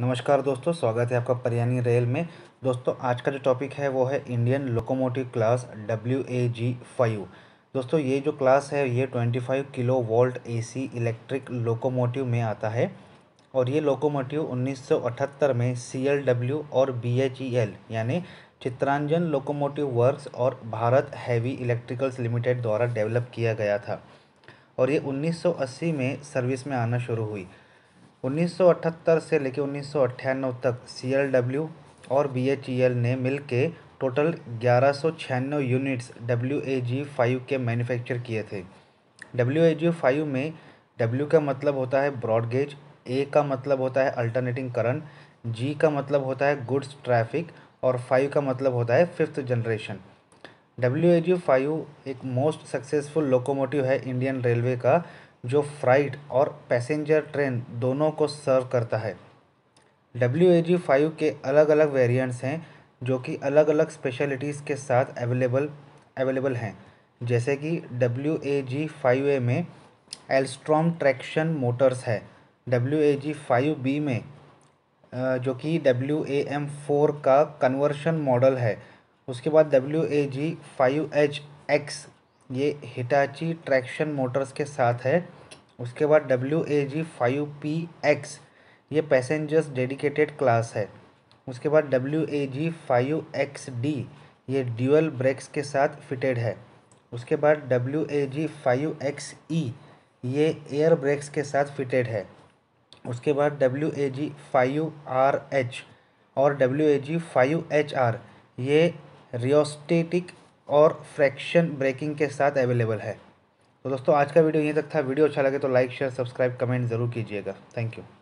नमस्कार दोस्तों स्वागत है आपका परियानी रेल में दोस्तों आज का जो टॉपिक है वो है Indian locomotive class W A G five दोस्तों ये जो क्लास है ये twenty five kilo volt A C electric locomotive में आता है और ये लोकोमोटिव उन्नीस सौ अठहत्तर में सी एल डब्ल्यू और बी एच ई एल यानी चित्रांजन लोकोमोटिव वर्क्स और भारत हैवी इलेक्ट्रिकल्स लिमिटेड द्वारा डेवलप किया गया था और ये 1980 में सर्विस में आना शुरू हुई 1978 से लेकर उन्नीस तक सी और बी e ने मिलकर टोटल ग्यारह यूनिट्स डब्ल्यू फाइव के मैन्युफैक्चर किए थे डब्ल्यू फाइव में डब्ल्यू का मतलब होता है ब्रॉड गेज ए का मतलब होता है अल्टरनेटिंग करंट जी का मतलब होता है गुड्स ट्रैफिक और फाइव का मतलब होता है फिफ्थ जनरेशन डब्ल्यू फाइव एक मोस्ट सक्सेसफुल लोकोमोटिव है इंडियन रेलवे का जो फ्राइट और पैसेंजर ट्रेन दोनों को सर्व करता है डब्ल्यू ए जी फाइव के अलग अलग वेरिएंट्स हैं जो कि अलग अलग स्पेशलिटीज़ के साथ अवेलेबल अवेलेबल हैं जैसे कि W A G five A में एल्स्ट्रॉम ट्रैक्शन मोटर्स है W A G five B में जो कि डब्ल्यू ए एम फोर का कन्वर्शन मॉडल है उसके बाद W A G five H X ये हिटाची ट्रैक्शन मोटर्स के साथ है उसके बाद W A G five P X ये पैसेंजर्स डेडिकेटेड क्लास है उसके बाद W A G five X D ये ड्यूअल ब्रेक्स के साथ फिटेड है उसके बाद W A G five X E ये एयर ब्रेक्स के साथ फिटेड है उसके बाद W A G five R H और W A G five H R ये रियोस्टेटिक और फ्रैक्शन ब्रेकिंग के साथ अवेलेबल है तो दोस्तों आज का वीडियो यहीं तक था वीडियो अच्छा लगे तो लाइक शेयर सब्सक्राइब कमेंट ज़रूर कीजिएगा थैंक यू